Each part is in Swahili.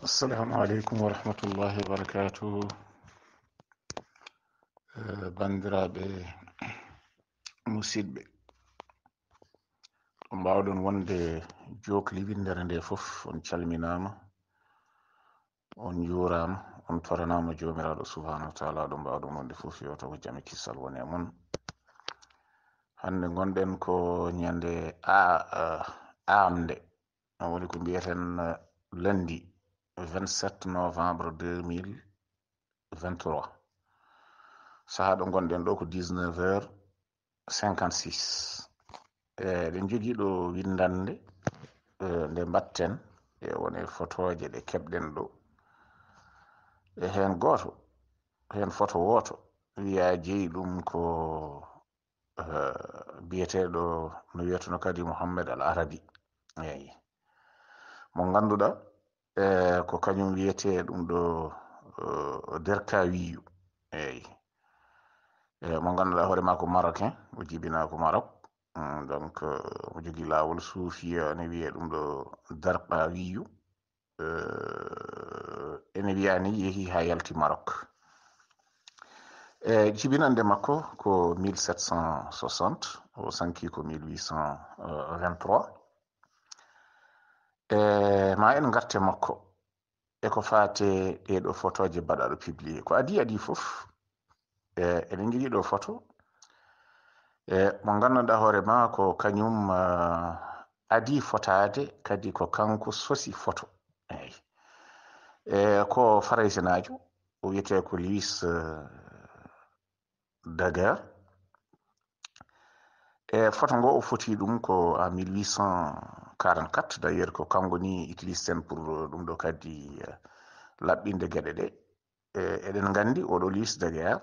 assalamu aleykum wa rahmatullahi wa barakatuhu eh, bandiraɓe musidɓe ɗo mbawɗon wonde jok liwinder nde foof on calminama on jurama on toranama jomiraɗo subhanahu wa taala ɗo mbawɗon wonde foof yewta ko jaami kissal woni e moon hande gonɗen ko ñande a amde woni ko mbiyaten eh, lendi 27 novembre 2023 saha ɗo gonɗen ɗo ko 19 heures 56 eɗen jogi ɗo windande e nde mbatten e woni photoje ɗe keɓɗen ɗo e hen goto hen photo woto wiya jeeyi ɗum ko e, biyeteɗo no wiyatuno kadi mouhammed al arabi eyi mo ganduɗa e ko kañum wiyete ɗum ɗo e, derka wiyu e, mo ganduɗa marocain maroc donc omo jogui lawol suufiya ne wiye ɗum ɗo wiyu e, ene wiyani ha yalti makko ko 1760 au sanki ko 1823 e ma en garte makko e faate fate do fotoje mbaɗaɗo publier ko adi adi fof eh, e eɗen jogui do photo e eh, mo gandanɗa hore ma ko kañum adi fotade kadi ko kanko sosi photo e ko faraysenajo o wiete ko louis dagar e photo ngo o foti dum ko a 1800 44 d'ailleurs ko kanko ni utilise sen pour euh, ɗum ɗo kadi euh, laɓɓinde geɗe ɗe e, eɗen gandi oɗo liste de guerre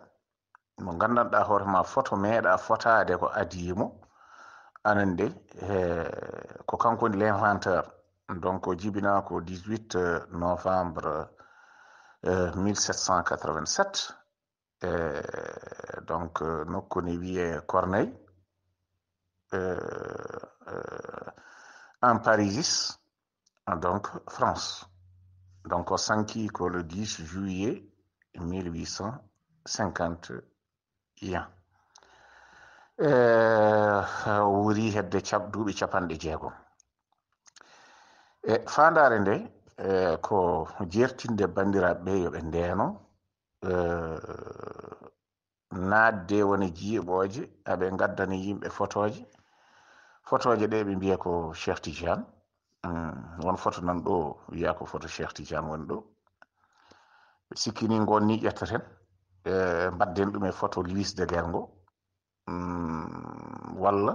mo gandanɗa hoorema foto meeɗa fotade ko adimo anande e, ko kanko woni l'inventeur donc o jibina ko 18 euh, novembre 1787 e, donc nokku ne wiye corneille En Parisis, donc France, donc au Sanquico le 10 juillet 1851. wuri hedde duuɓi capanɗe jeegom e fandare nde euh, ko jertinde bandiraɓe ɓe yo ɓe ndeeno euh, naatde woni jiiɓooje aɓe gaddani yimɓe fotoje je ɗe ɓe mbiya ko cheikh tidiane mm, won photo nan ɗo wiya ko photo cheikh tidiane woni ɗo sikki ni ngon ni ƴettaten e mbadden ɗum e photo louis de guerre ngo mm, walla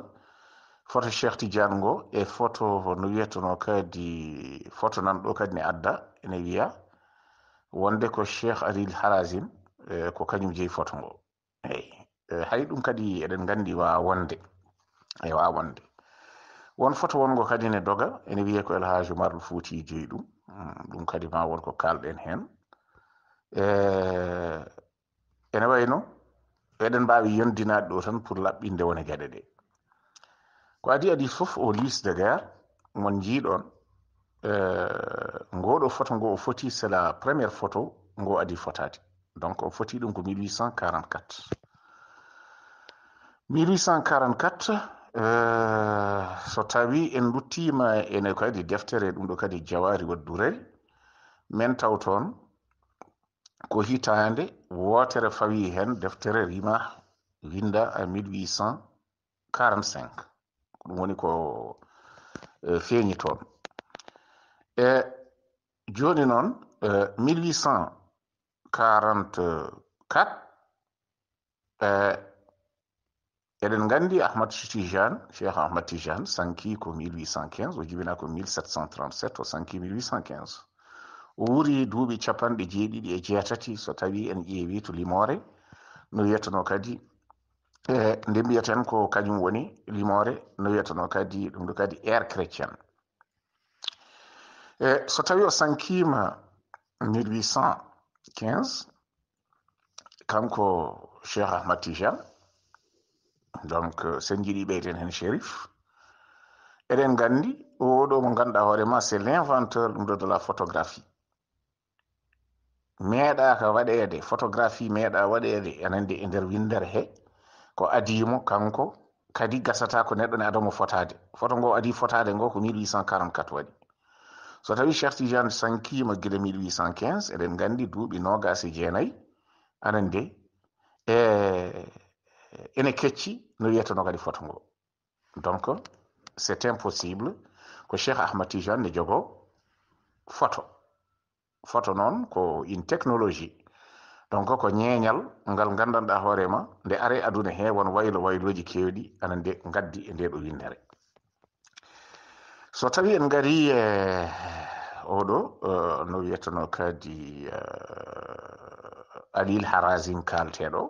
photo cheikh tidiane ngo e photo no wiyetono kadi photo nan ɗo kadi ne adda ene wiya wonde ko cheikh aril harasim e ko kañum jeeyi photo ngo eyi e hay ɗum kadi eɗen gandi wa wonde e wa wonde won foto wongo kadi ne doga ene wiye ko elhaji umarl fouti jeyi ɗum mm, ɗum kadi ma wonko kalɗen hen e, ene wayno eɗen mbawi yondinade ɗo tan pour laɓɓinde wone gueɗe ɗe ko adi adi foof o lis de guerre mon jiiɗon e, ngoɗo photo ngo o foti c'est la première photo ngo adi fotade donc o foti ɗum ko 1844 1844 Eh, so tawi en duttima ene kadi deftere ɗum ɗo kadi jawari waddurel min taw toon ko hitande wotere fawi hen deftere rima winda 1845 e ko ɗum woni ko eh, feeñi toon e joni noon 1844 eh, eɗen gandi ahmad tijane cheikh ahmad tijane sanki ko 1815 o jibina ko 1737 o sanki 1815 o wuri duuɓi capanɗe jeeɗiɗi e jeetati so tawi en ƴeewi to limore no wiyatano kadi e nde mbiyaten ko kañum woni limore no wiyatano kadi ɗum ɗo kadi air chrétien e so tawi o sankima 1815 kanko cheikh ahmad tijane donc sen jiɗi ɓeyten heen shérif eɗen nganndi oɗo mo ngannduɗa hoore ma c'est l' inventeur ɗum ɗo de la photographie meeɗaka waɗeede photographie meeɗa waɗeede anannde e nder winndere he ko adiimo kanko kadi gasata ko neɗɗo ne adamo fotaade photo ngo adi fotaade ngo ko 1844 waɗi so tawi chertigen sankima gila 1815 eɗen nganndi duuɓi nogase jeenayi anannde e Eh, ene kecci no kadi foto ngo donc c'est impossible ko cheikh ahmad tijane ne jogo foto foto noon ko une technologie donc ko ñeeñal ngal gandanɗa hoorema nde are aduna he won waylo wayloji kewɗi ana nde gaddi e nde ɗo winnere so tawi en gari e eh, oɗo eh, no wiyatano kadi alil harasin kalteɗo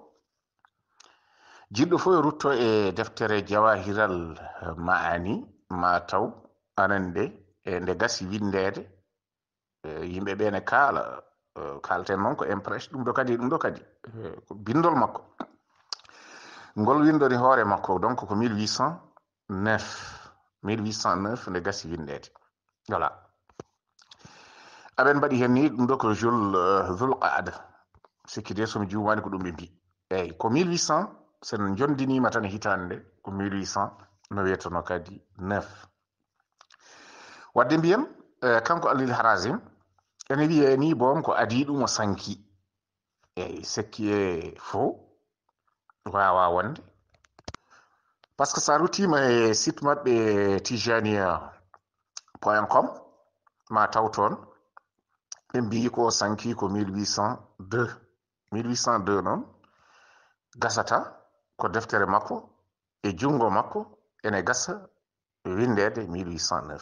jiɗɗo fof e rutto e deftere jawahiral eh, ma'ani ma taw anande e nde gasi windede e yimɓe ɓe ne kaala eh, kalten noon ko impresse ɗum ɗo kadi ɗum ɗo kadi ko eh, bindol makko ngol windori hoore makko donc ko 1809 1809 nde gasi windede voilà aɓen mbaɗi hen ni ɗum ɗo ko jul zulqaada sikki de somi jumani ko ɗum ɓe mbi eyyi ko 1800 sen jondinima tan hitande ko 1800 no wiyeteno kadi 9 wadde mbiyen eh, kanko alil harasim ene wiye ni bom ko adi ɗum o sanki eyi sekki e fo wawa wonde par ce que sa rutima e site mabɓe tijania point com ma taw toon ɓe mbi ko sanki ko 1802 1802 noon gasata ko deftere makko e jungo makko ene gasa windede 1809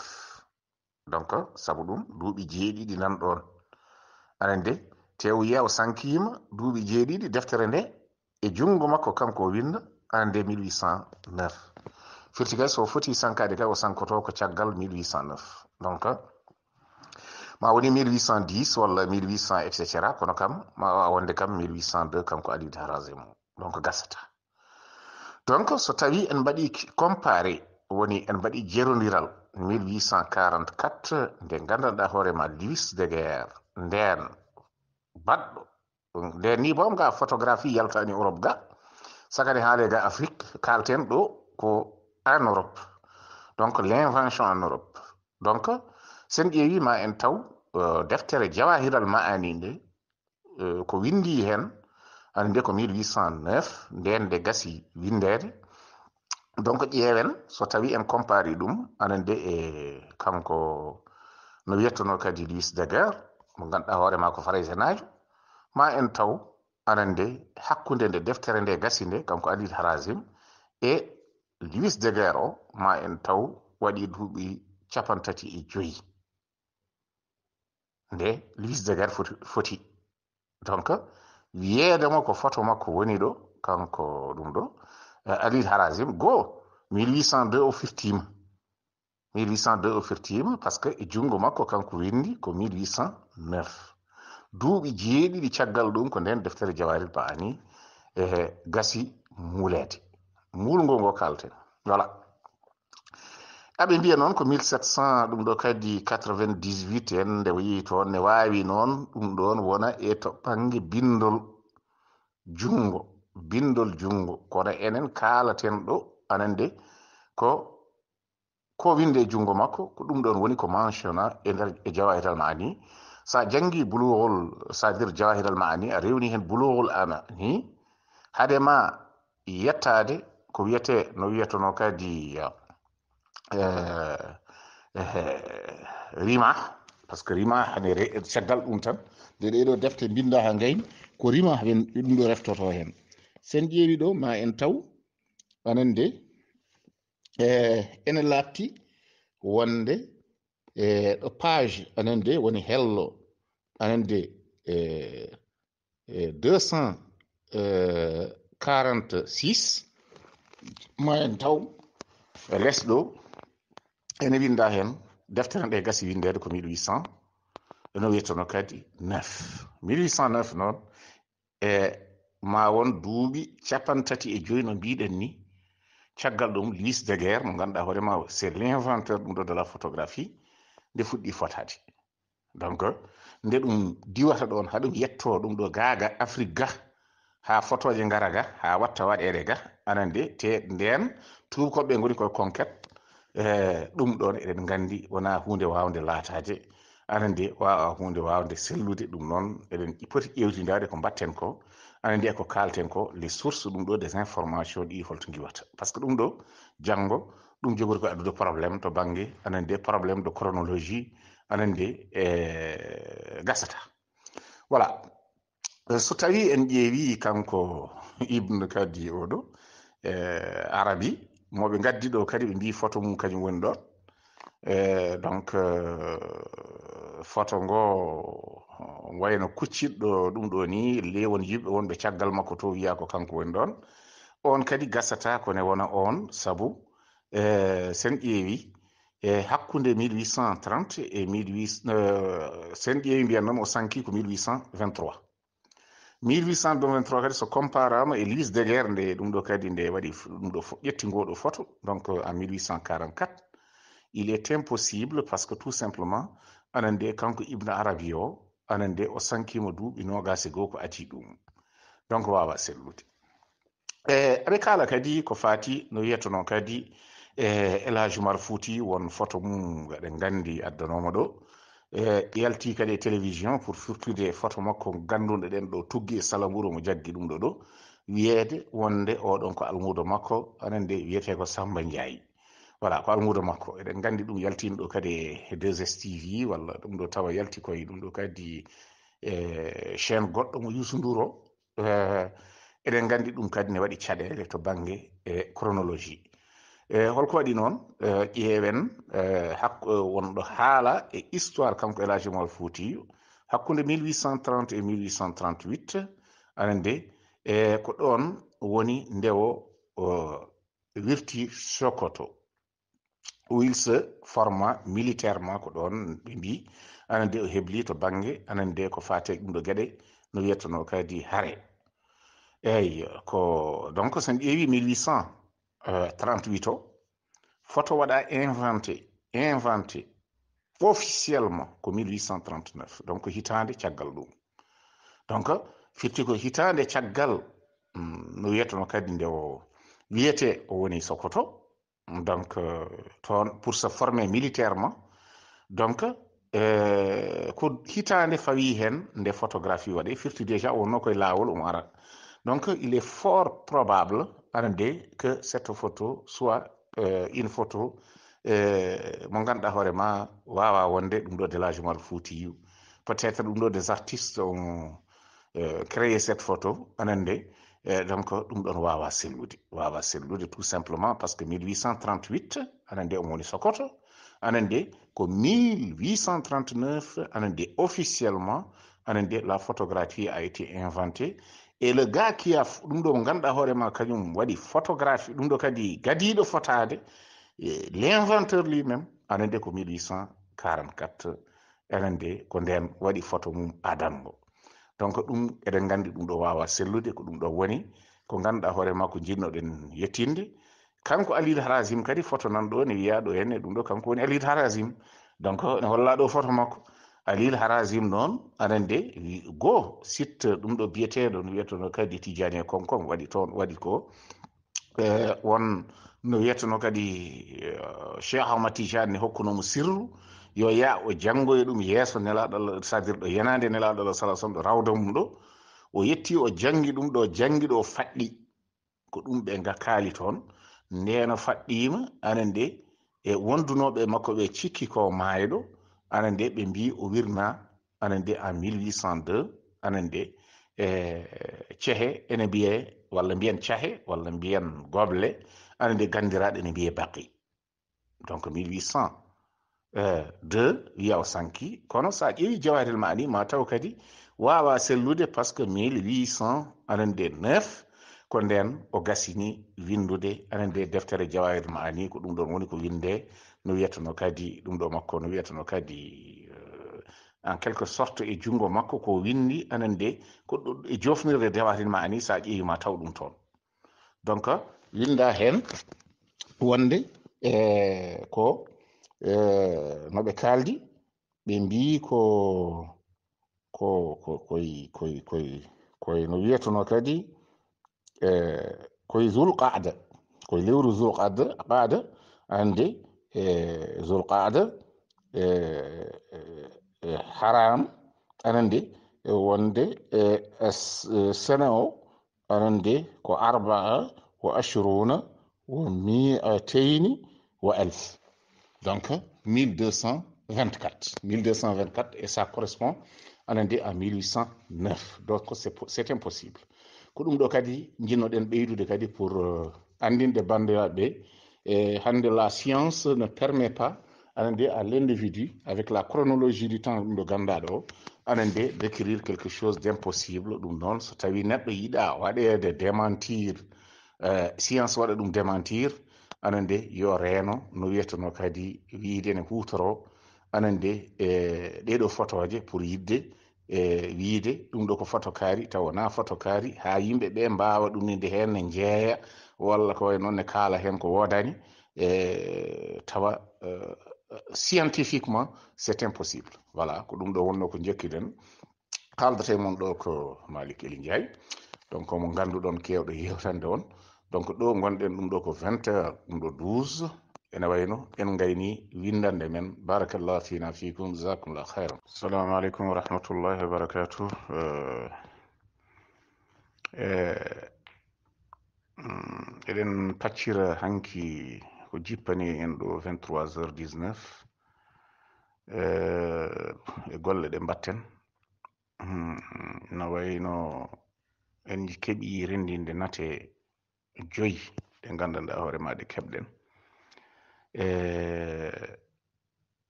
donc sabu ɗum duuɓi jeeɗiɗi nan ɗon aɗen de tew yew sankima duuɓi jeeɗiɗi deftere nde e jungo makko kanko winda aɗa nde 1809 firti kay so foti sankade kay o sankoto ko caggal 1809 donc ma woni 1810 walla 1800 et cetera kono kam ma wawa wonde kam 1802 kanko alid harasemo donc gasata donc so tawi en mbaɗi comparé woni en mbaɗi jerodiral 1844 nde gandanɗa hoorema louis de guerre nden baɗɗo nden ni bom ga photographie yaltani europe ga sagani haale ga afrique kalten ɗo ko en europe donc l' invention en europe donc sen ƴeewi ma en taw euh, deftere jawahiral ma aninde euh, ko windi hen hannde ko 1809 ndeende gasi windeede donc ƴeewen so tawi en compari ɗum anan de e kanko no wiyettono kadi louis de guerre mo ngannduɗaa hoore ma ko farage naajo ma en taw anan de hakkunde nde deftere nde gasi nde kanko alid harasim e louis de guerre o ma en taw waɗi duuɓi capantati e joyi nde louis de guerre foti donc mo ko photo makko woni ɗo kanko ɗum ɗo eh, alil harasim goo 1802 o firtima 1802 o firtima par ce que e junngo makko kanko winndi ko 1809 duuɓi jeeɗiɗi caggal ɗum ko nden deftere jawaril ba'ani e gasi muuleede muulngol ngo kalten voilà aɓe ah, mbiya noon ko 1700 ɗum ɗo kadi 98 en nde yi toon ne waawi noon ɗum ɗon wona e to ɓange bindol junngo bindol junngo kono enen kaalaten ɗo anen de ko ko winde e junngo makko ko ɗum ɗon woni ko mentionna e nder e jawahiral ma ni so a janngi bulowol sadire jawahiral ma ni a rewni heen bulowol ana ni hade ma yettaade ko wiyete no wiyetono kadi uh, Eh, eh, rima parce que rima hade caggal ɗum tan de ɗeɗo defte binda ha gayn ko rima ɗum de reftoto hen sen ƴeewi ɗo ma en taw anande eh, ene laatti wonde e ɗo page anande woni hello anande e 246 ma en taw lesɗo ene winda hen deftere nde e gasi windede ko 1800 no wiyetono kadi 9 1809 noon e ma won duuɓi capantati e joyi no mbiɗen ni caggal ɗum lise de guerre mo ganduɗa ma c'est l'inventeur ɗum ɗo de la photographie nde fuɗɗi fotade donc nde ɗum diwata ɗon haɗum yetto ɗum ɗo gaga afrique ga ha fotoje ngara ga ha watta waɗede ga anande te nden tubakoɓe goni koye conquête Eh, ɗum ɗon eɗen gandi wona hunde wawde laatade anande wawa hunde wawde sellude ɗum noon eɗen poti ƴewtidade ko mbatten ko ana ndiya ko kalten ko les sources ɗum ɗo des information ɗi holto giwata par ce que ɗum ɗo janngo ɗum jogori ko addude probléme to bange ana nde probléme de chronologie ana nde e eh, gasata voilà so tawi en ƴeewi kanko ibnu kadi e oɗo e arabi moɓe gaddi ɗo kadi ɓe mbi photo mum kañum woni ɗon e donc euh, photo ngo wayno kucciɗɗo ɗum ɗo ni lewon yimɓe wonɓe caggal makko to wiya ko kanko woni ɗon on kadi gasata kone wona on saabu e sen ƴeewi e hakkunde 1830 e 18 sen ƴeewi mbiyannama o sanki ko 1823 1823 kadi so comparama e liste de guerre nde ɗum ɗo kadi nde waɗi ɗum ɗo photo donc euh, en 1844 il est impossible parce que tout simplement anan nde kanko ibna arabi o anan nde o sankima duuɓi nogase goo ko ati ɗum donc wawa sellude e aɓe kala kadi ko fati no wiyetano kadi e elage mar fouti won photo mum eɗen gandi addanoma ɗo yalti e, e kadi e télévision pour firtude photo makko gandunde ɗen ɗo tuggi e salamburu mo jaggi ɗum ɗo ɗo wiyeede wonde oɗon ko almudo makko anen de wiyete ko samba ndiayi voilà ko almudo makko eɗen gandi ɗum yaltino ɗo kadi e deux tv walla ɗum ɗo tawa yalti koye ɗum ɗo kadi e chaine goɗɗo mo yusuduro e, eɗen gandi ɗum kadi ne waɗi caɗele to banggue e chronologie e holko waɗi noon eh, ƴeewen eh, hakko wonɗo haala e histoire kanko elage mal fouti hakkunde 1830 e 1838 aɗa nde e ko ɗon woni ndewo wirti sokoto wils forma militairement ko ɗon ɓe mbi aɗa o hebli to bange aɗa ko fate ɗum ɗo gueɗe no wiyatano kadi haare eyi ko donc sen ƴeewi 1800 38 euh, o photo wada inventé inventé officiellement en 1839 donc hitande caggal ɗum donc firti ko hitande caggal hmm, no no kadi nde o wiyete o woni sokoto donc euh, pour se former militairement donc euh, ko hitande fawi hen nde photographie waɗe firti déjà wonno koye lawol omo ara donc il est fort probable anndi que cette photo soit euh, une photo euh, mo ganduɗa hoore ma wawa wonde ɗum ɗo de umar fouti yiw peut être ɗum ɗo des artistes euh, créé cette photo anande euh, donc ɗum ɗon wawa sellude wawa sellude tout simplement parce que 1838 anande on woni sokoto anande ko 1839 anande officiellement anande la photographie a été inventée e le ga kiya ɗum ɗo mo ganduɗa ma kañum waɗi photographie ɗum ɗo kadi gadiɗo fotade l' e l'inventeur lui même anande ko 1844 enande ko nden waɗi photo mum adango donc ɗum eɗen gandi ɗum ɗo wawa sellude ko ɗum ɗo woni ko ganduɗa hoorema ko jinnoɗen yettinde kanko alid harasim kadi photo nan ɗo ne wiya ɗo henne ɗum ɗo kanko woni alid harasim donc ne holla ɗo photo makko alil haragim noon aɗan de goo sitte ɗum ɗo no wiyetono kadi tijani e konkon waɗi toon waɗi ko won eh, no wiyetano kadi eh, cheikh ahmad tijani ne hokkunomo sirru yo ya o janngoya ɗum yeeso nelaɗo allah ɗo yenande nelaɗo allah salah ɗo rawda mum ɗo o yetti o janngi ɗum ɗo janngi ɗo faɗɗi ko ɗum ɓe ngakaali toon ndeno faɗɗima anande e wondunoɓe makko ɓe cikki ko maayo anande mbi o en 1802 Anande e cehe ene mbiye walla mbiyen cahe walla mbiyen goble anande gandiraɗe ene donc 1802 wiya o sanki kono ma taw kadi wawa sellude que 1800 ko nden o gasini windude anen de deftere jawahir maani ko ɗum ɗon woni ko winde no wiyatano kadi ɗum ɗo makko no wiyatano kadi eh, en quelque sorte e jungo makko ko windi anen de ko e jofnirde dewatin maani sa ƴeewi ma taw ɗum toon donc winda hen wonde e ko e, no ɓe kaldi ɓe mbi ko ko koy koy koy koy no wiyatano kadi كوي زول قاعدة كوي ليورو زول قاعدة قاعدة عندي زول آه، قاعدة آه، آه، حرام عندي وندي السنة عندي كو أربعة وعشرون ومئتين وألف دونك 1224 1224 et ça correspond en Inde à 1809 donc c'est impossible ko ɗum ɗo kadi jinoɗen de kadi pour euh, andinde bandiraɓe e hande la science ne permet pas aɗa à l'individu avec la chronologie du temps ɗum ɗo ganduɗa ɗo aɗa décrire quelque chose d'impossible dum non so tawi neɗɗo yiɗa de démentir euh, science waɗa dum démentir aɗa yo reno no wietono kadi wiide ne hutoro anande nde e ɗeɗo photoje pour yidde e eh, wiide ɗum ɗo ko fotokaari taw wona fotokaari ha yimɓe ɓe mbawa ɗuminde hen ne jeeya walla ko way noon ne kaala hen ko wodani e eh, tawa eh, scientifiquement est impossible voilà ko ɗum ɗo wonno ko jokkiɗen kaaldata e mon ɗo ko malik eli ndiaye donc mo ganduɗon kewɗo yewtande on donc ɗo gonɗen ɗum ɗo ko 20 heures ɗum ɗo 12 انوينو انغيني ويندان دمن بارك الله فينا فيكم جزاكم الله خيرا السلام عليكم ورحمه الله وبركاته ااا أه... ايدن تاتشير هانكي كو جيباني ان دو 23h19 ااا أه... غول دي باتن نوينو انجي كبي رندين دي ناتي جوي دي غاندان دا هوري ما دي كبدن e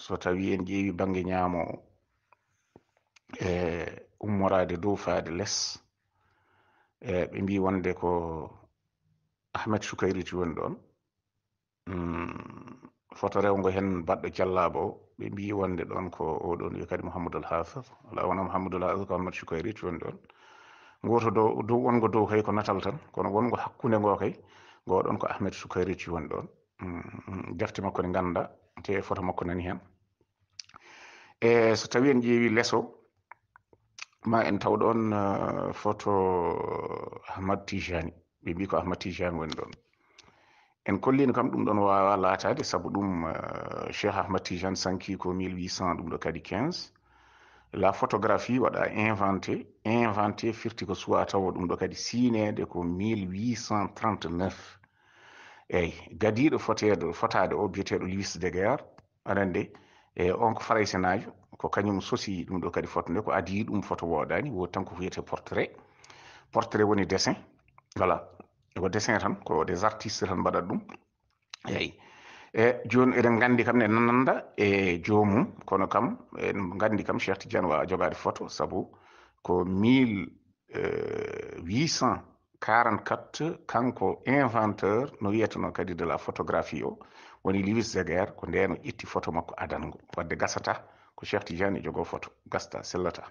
so tawi en ƴeewi bange ñaamoo e ummoraade dow faade less e ɓe mbi wonde ko ahmed sukayriti woni ɗoon mm, foto rewngo heen baɗɗo callaabo o ɓe mbi wonde ɗoon ko o ɗoon wi kadi mouhamadoul hafir ala wona mouhamadoul hafir ko ahmed sukayriti woni ɗoon ngooto dow dow wongo dow kay ko natal tan kono wongo hakkunde ngoo kay ngoo ɗoon ko ahmed sukayriti woni ɗoon defte mm, makko nde ganda te foto makko nani hen e eh, so tawi en ƴeewi leso ma en taw ɗon foto uh, ahmad tijani ɓe mbi ko ahmad tijani woni ɗon en kollino kam ɗum ɗon wawa laatade saabu ɗum uh, cheikh ahmad tijani sanki ko 1800 ɗum ɗo kadi 15 la photographie waɗa inventé inventé firti ko suwa tawa ɗum ɗo kadi siinede ko 1839 eyyi gadiɗo foteɗo fotade o biyeteɗo luis de guerre aɗande eh, e on ko faraysenajo ko kañum sosi ɗum ɗo kadi foto nde ko adi ɗum foto woɗani wodi tan ko wiyete portrait portrait woni dessin voilà ko dessin tan ko des artistes tan mbaɗat ɗum eyyi e joni eɗen gandi kam ne nananda e jomum kono kam en gandi kam cheikh tidiane wawa jogade photo saabu ko 1800 44 kanko inventeur no wiyatano kadi de la photographie o woni louis zeger ko ndeno itti photo makko adango wadde gasata ko cheikh tidiane jogo photo gasta sellata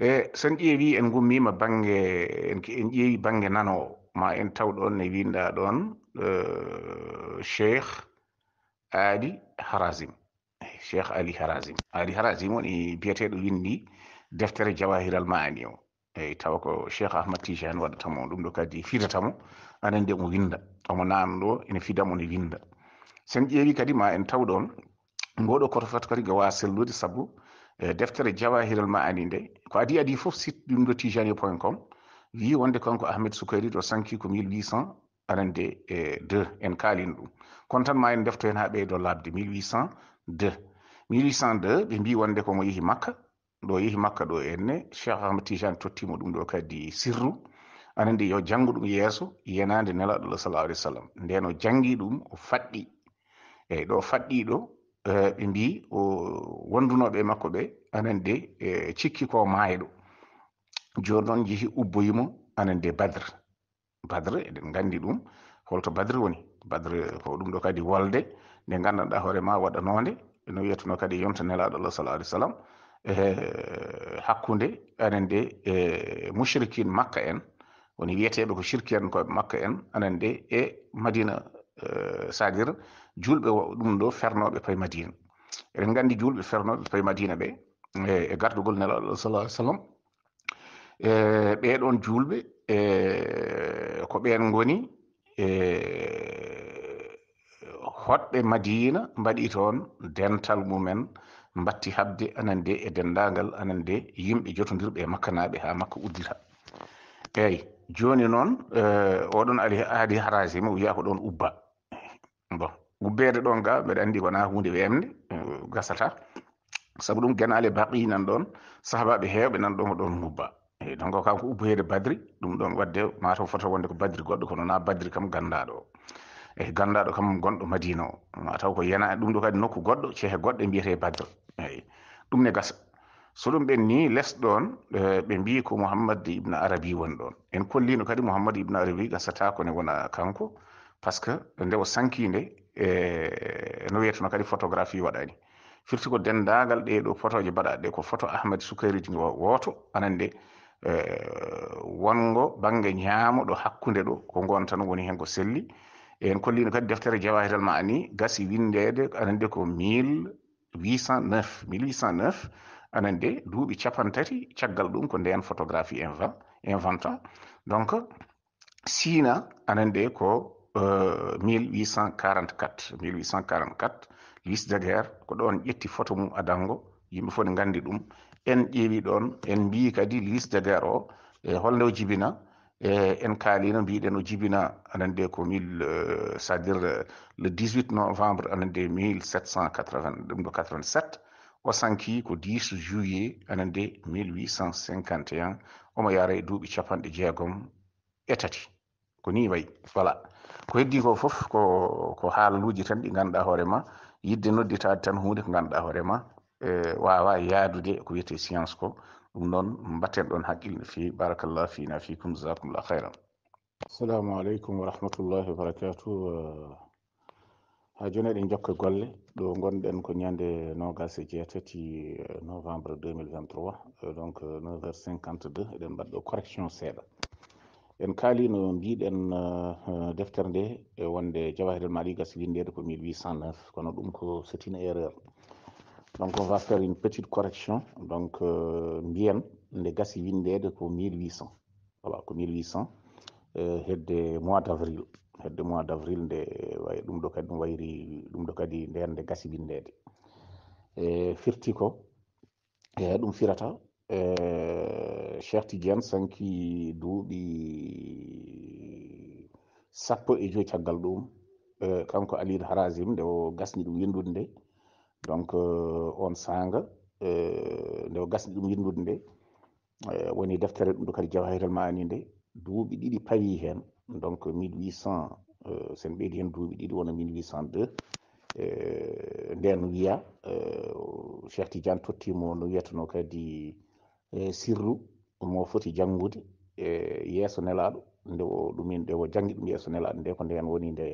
e sen ƴeewi en gummima bange en ƴeewi bange nano ma en taw ɗon ne winda ɗon cheikh ali harasim cheikh ali harasim ali harasim woni biyeteɗo windi deftere jawahiral maani o eyi tawa ko cheikh ahmad tijane waɗatamo ɗum ɗo kadi fitatamo anen nde omo winda omo nan ɗo ene fidamo ne winda sen ƴeewi kadi ma en taw ɗon ngoɗo koto fat kadi ga sellude saabu e deftere jawahiral ma ani nde ko adi adi fof site ɗum ɗo tijani point com wi wonde kanko ahmed sukari ɗo sanki ko 1800 arande e 2 en kaalin ɗum kono tan ma en defto hen ha ɓeydo labde 1802 1802 ɓe mbi wonde komo yeehi makka ɗo yehi makka ɗo enne cheikh ahmad tijane tottimo ɗum ɗo kadi sirru anandi yo janngu ɗum yeeso yenande nelaɗo sallah alih w sallam nden o janngi ɗum o faɗɗi eyi ɗo faɗɗiɗo e, ɓe mbi o wondunoɓe makko ɓe anande e cikki ko maayo ɗo joni noon jehi ubboyimo anande badre badre eɗen nganndi ɗum holto badre woni badre ko ɗum ɗo kadi wolde nde gandanɗa hoorema waɗanode no wiyatuno kadi yonto nelaɗo allah sallah alih w sallam Eh, hakkunde anande nde e eh, mushrikin makka en woni wiyeteɓe ko shirkiyankoɓe makka en anande e madina eh, sadir julɓe ɗum ɗo fernoɓe paye madina eɗen gandi julɓe fernoɓe paye madina ɓe e, e gardugol nelaɗo salah sallam e ɓeɗon julɓe e ko ɓen goni e hoɗɓe madina mbaɗi toon dental mumen mbatti habde anande e dendagal anande yimɓe jotodirɓe e makkanaɓe ha makka uddita eyyi joni noon eh, oɗon ali aadi haraji ma wiya ko ɗon ubba bon ubbede ɗon ga mbeɗa andi wona hunde wemde eh, gasata saabu ɗum genale baqi nan ɗon sahabaɓe hewɓe nan ɗon ɗon ubba eyi donc kanko ubbohede badri ɗum ɗon wadde mataw fota wonde ko badri goɗɗo kono na badri kam gandaɗo o eyi ganndaɗo kam gonɗo madina o ma taw ko yena ɗum ɗo kadi nokku goɗɗo cehe goɗɗo mbiyete baddo eyi ɗum ne gasa so ɗum ɓen ni les ɗon e, ɓe mbi ko mouhammade ibne arabi woni ɗon en kollino kadi mouhammade ibne arabi gasata kone wona kanko par ce que nde o sankide e no wiyeteno kadi photographie waɗani firti ko dendagal ɗe ɗo photo je mbaɗaɗe ɗe ko photo ahmad sukariji woto anande wongo bangue ñamo ɗo hakkude ɗo ko gon tan woni hen ko selli en kollino kadi deftere jawahir ma'ani gasi windede anande ko 1809 1809 anande duuɓi capan tati caggal ɗum ko nden photographie invent inventant donc sina anande ko uh, 1844 1844 lis de guerre ko ɗon ƴetti photo mum adango yimɓe fof ne gandi ɗum en ƴeewi ɗon en mbi kadi lis de guerre o e holno jibina e en kaalino mbiɗen o jibina anande ko mille euh, c'est à dire euh, le 18 novembre anande 1780 ɗum ɗo 87 o sanki ko 10 juillet anande 1851 omo yaara e duuɓi capanɗe jeegom e tati ko ni wayi voilà ko heddi ko fof ko ko haalaluuji tan ɗi ngannduɗaa hoore ma yidde nodditaade tan huunde ko ngannduɗaa hoore ma e, e yaadude ko wiyete science ko ɗum noon mbatten ɗon haqqille feewi barakallahu fina fikum jasakumllah hayran assalamu aleykum wa rahmatullahi wa barakatu ha joni eɗen jokka golle ɗo gonɗen ko ñande nogas e jeetati novembre 2023 donc 9 heures 52 eɗen mbaɗɗo correction seeɗa en kaali no mbiɗen deftere nde e wonde jawahirel maligas windede ko 1809 kono ɗum ko c'est erreur Donc, on va faire une petite correction. Donc, bien, euh, les gars civils d'aide pour 1800. Voilà, pour 1800. hedde euh, mois d'avril et hedde mois d'avril avril nde way ɗum ɗo kadi ɗum wayri ɗum ɗo kadi ndernde gasibindede e et ko e ɗum firata e cheikh tidiane sanki duuɓi sappo e joyi caggal ɗum kanko alid harasim nde o gasni ɗum windude nde donc euh, on sanga nde o gasɗi ɗum yinndude nde woni deftere ɗum ɗo kadi jawahirel mani nde duuɓi ɗiɗi pawi heen donc 1800 euh, sen ɓeydi heen duuɓi ɗiɗi wona 1802 euh, nden wiya cheikh tidiane tottimo no wiyatano kadi sirru mo foti janngude e yeeso nelaɗo nde o ɗumin nde o janngi ɗum yeeso nelaɗo nde ko nden woni nde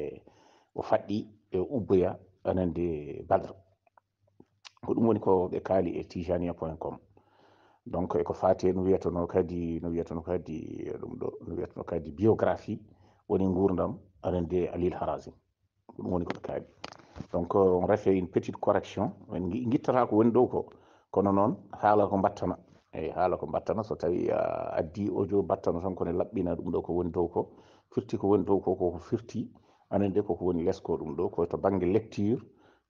o faɗɗi e ubboya anande badre ko eh, ɗum eh, eh, woni ko ɓe kaali e tijania point com donc eko fati no wiyatano kadi no wiyatano kadi ɗum ɗo no wiyatano kadi biographie woni gurdam arende alil harasim ɗum woni koɓe kaali donc on refe une petite correction en guittata ko woni ɗo ko kono noon haala ko mbattana eyi haala ko mbattana so tawi a ah, addi jo mbattana tan kone laɓɓina ɗum ɗo ko woni dow ko firti ko woni dow ko koko firti anande koko woni lesko ɗum ɗo koy to banggue lecture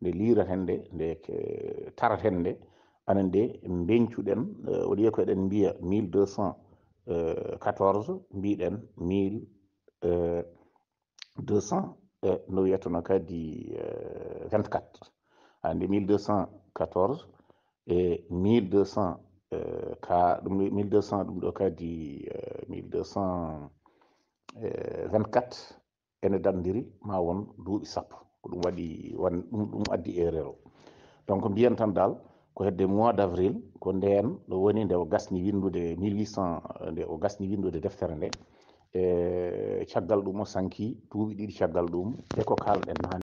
nde liirat hen nde nde tarat hen nde anan de mbeñcuɗen eh, waɗiya ko eɗen mbiya mille deux cent eh, quatorze mbiɗen mille eh, deux cent no wiyatono kadi vingt quatre ande mille deux cent quatorze e mille deux cent ka ɗum mille deux cent ɗum ɗo kadi mille deux cent vingt quatre ene danndiri ma won duuɓi sappo ko ɗum waɗi wan ɗum ɗum addi e erreur o donc mbiyen tan dal ko hedde mois d' avril ko ndeen ɗo woni nde o gasni windude 1800 nde o gasni windude deftere nde e caggal ɗum o sanki tuuɓi ɗiɗi caggal ɗum e ko kalɗen